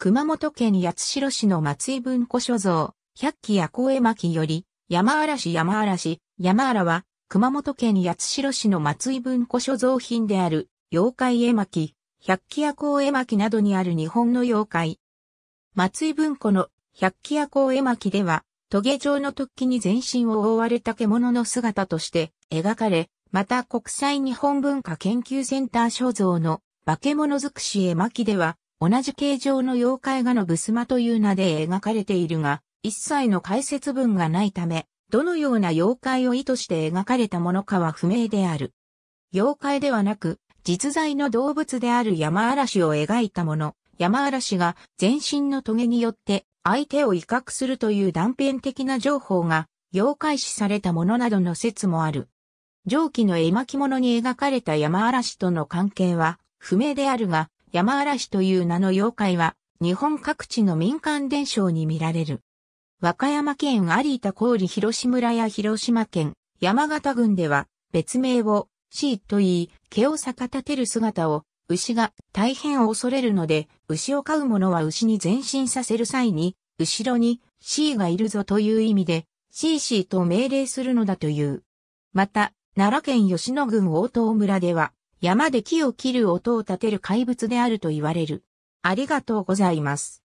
熊本県八代市の松井文庫所蔵、百鬼夜行絵巻より、山嵐山嵐、山嵐は、熊本県八代市の松井文庫所蔵品である、妖怪絵巻、百鬼夜行絵巻などにある日本の妖怪。松井文庫の百鬼夜行絵巻では、トゲ状の突起に全身を覆われた獣の姿として描かれ、また国際日本文化研究センター所蔵の化け物尽くし絵巻では、同じ形状の妖怪画のブスマという名で描かれているが、一切の解説文がないため、どのような妖怪を意図して描かれたものかは不明である。妖怪ではなく、実在の動物である山嵐を描いたもの、山嵐が全身の棘によって相手を威嚇するという断片的な情報が妖怪視されたものなどの説もある。上記の絵巻物に描かれた山嵐との関係は不明であるが、山嵐という名の妖怪は、日本各地の民間伝承に見られる。和歌山県有田郡広島村や広島県山形郡では、別名を、シーと言い、毛を逆立てる姿を、牛が大変恐れるので、牛を飼う者は牛に前進させる際に、後ろに C がいるぞという意味で、シーシーと命令するのだという。また、奈良県吉野郡大東村では、山で木を切る音を立てる怪物であると言われる。ありがとうございます。